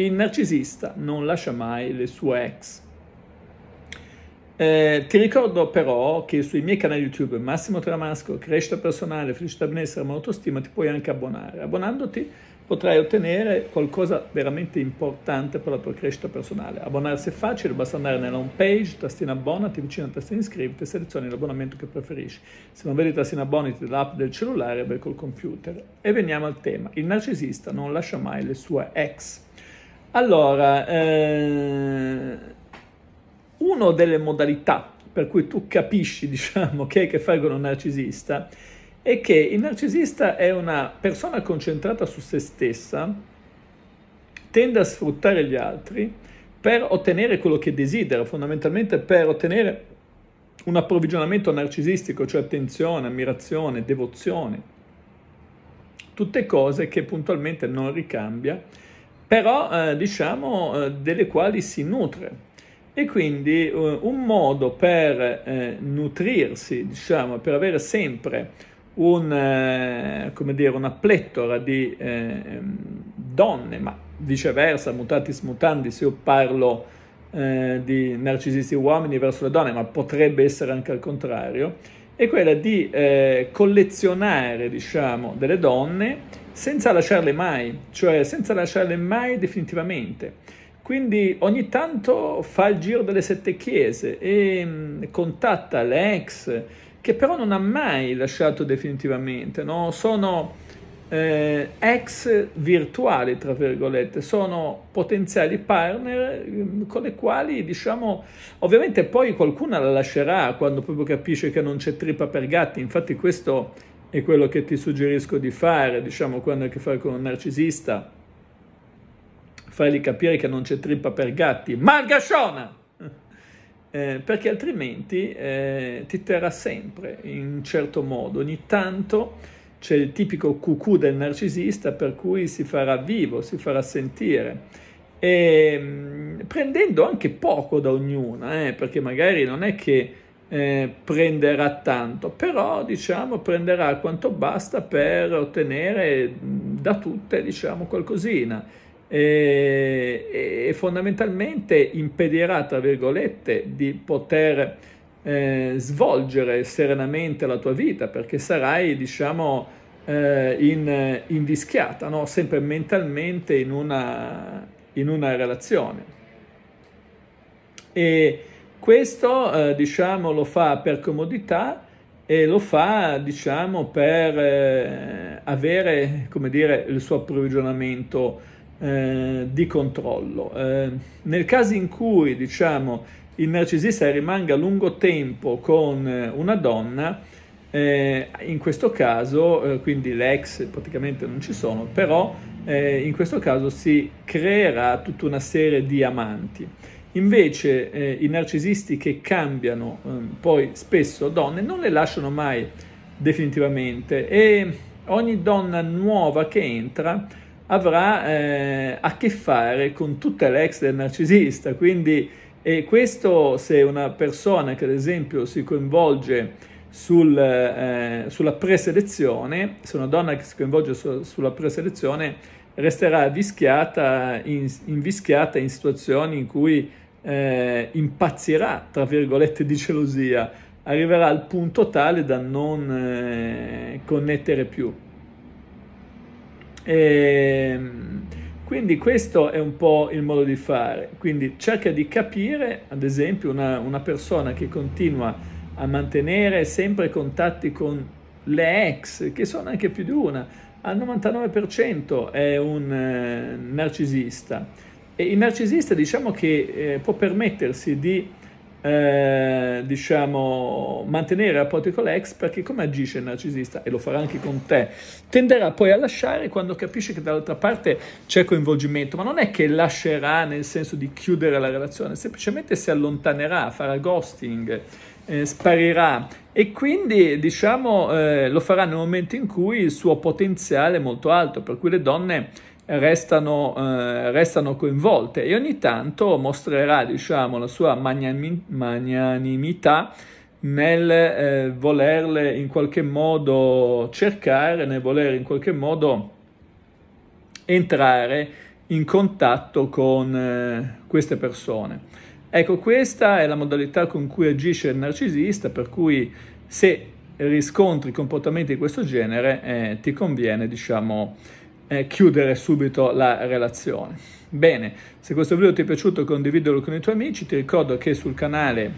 Il narcisista non lascia mai le sue ex. Eh, ti ricordo però che sui miei canali YouTube Massimo Tramasco, Crescita Personale, Felicità Benessere e Autostima ti puoi anche abbonare. Abbonandoti potrai ottenere qualcosa veramente importante per la tua crescita personale. Abbonarsi è facile, basta andare nella home page, tastina abbonati, vicino a tastina iscriviti e selezioni l'abbonamento che preferisci. Se non vedi tastina abbonati dell'app del cellulare, vai col computer. E veniamo al tema. Il narcisista non lascia mai le sue ex. Allora, eh, una delle modalità per cui tu capisci, diciamo, che hai a che fare con un narcisista è che il narcisista è una persona concentrata su se stessa, tende a sfruttare gli altri per ottenere quello che desidera, fondamentalmente per ottenere un approvvigionamento narcisistico, cioè attenzione, ammirazione, devozione, tutte cose che puntualmente non ricambia però eh, diciamo eh, delle quali si nutre. E quindi eh, un modo per eh, nutrirsi, diciamo, per avere sempre un, eh, come dire, una plettora di ehm, donne, ma viceversa, mutatis mutandis, io parlo eh, di narcisisti uomini verso le donne, ma potrebbe essere anche al contrario, è quella di eh, collezionare, diciamo, delle donne senza lasciarle mai, cioè senza lasciarle mai definitivamente. Quindi ogni tanto fa il giro delle sette chiese e mh, mm, contatta le ex, che però non ha mai lasciato definitivamente, no? Sono eh, ex virtuali, tra virgolette, sono potenziali partner mm, con le quali, diciamo, ovviamente poi qualcuna la lascerà quando proprio capisce che non c'è trippa per gatti, infatti questo è quello che ti suggerisco di fare, diciamo, quando hai a che fare con un narcisista, fargli capire che non c'è trippa per gatti, malgasciona! Eh, perché altrimenti eh, ti terrà sempre in un certo modo, ogni tanto c'è il tipico cucù del narcisista per cui si farà vivo, si farà sentire. E, mm, prendendo anche poco da ognuna, eh, perché magari non è che eh, prenderà tanto, però diciamo prenderà quanto basta per ottenere mm, da tutte diciamo qualcosina e, e fondamentalmente impedirà tra virgolette di poter eh, svolgere serenamente la tua vita perché sarai, diciamo, eh, in, eh, invischiata, no? sempre mentalmente in una, in una relazione. E questo, eh, diciamo, lo fa per comodità e lo fa, diciamo, per eh, avere, come dire, il suo approvvigionamento eh, di controllo. Eh, nel caso in cui, diciamo, il narcisista rimanga lungo tempo con eh, una donna, eh, in questo caso, eh, quindi le ex praticamente non ci sono, però eh, in questo caso si creerà tutta una serie di amanti. Invece eh, i narcisisti che cambiano ehm, poi spesso donne non le lasciano mai definitivamente e ogni donna nuova che entra avrà eh, a che fare con tutte le ex del narcisista, quindi e questo se una persona che ad esempio si coinvolge sul, eh, sulla preselezione, se una donna che si coinvolge su, sulla preselezione resterà vischiata, in, invischiata in situazioni in cui eh, impazzirà, tra virgolette, di gelosia, arriverà al punto tale da non eh, connettere più. E, ehm, quindi questo è un po' il modo di fare, quindi cerca di capire, ad esempio, una, una persona che continua a mantenere sempre contatti con le ex, che sono anche più di una, al 99% è un eh, narcisista. E il narcisista diciamo che eh, può permettersi di eh, diciamo, mantenere rapporti con l'ex perché come agisce il narcisista, e lo farà anche con te, tenderà poi a lasciare quando capisce che dall'altra parte c'è coinvolgimento, ma non è che lascerà nel senso di chiudere la relazione, semplicemente si allontanerà, farà ghosting, eh, sparirà e quindi diciamo eh, lo farà nel momento in cui il suo potenziale è molto alto, per cui le donne restano, eh, restano coinvolte e ogni tanto mostrerà diciamo, la sua magnani- magnanimità nel eh, volerle in qualche modo cercare, nel voler in qualche modo entrare in contatto con eh, queste persone. Ecco, questa è la modalità con cui agisce il narcisista, per cui se riscontri comportamenti di questo genere eh, ti conviene, diciamo, eh, chiudere subito la relazione. Bene, se questo video ti è piaciuto condividilo con i tuoi amici, ti ricordo che sul canale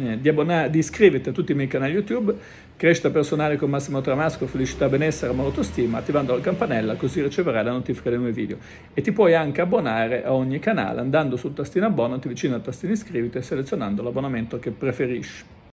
eh, di, abbonare, di iscriverti a tutti i miei canali YouTube, crescita personale con Massimo Tramasco, felicità, benessere, amore, autostima, attivando la campanella così riceverai la notifica dei nuovi video. E ti puoi anche abbonare a ogni canale andando sul tastino abbonati, vicino al tastino iscriviti e selezionando l'abbonamento che preferisci.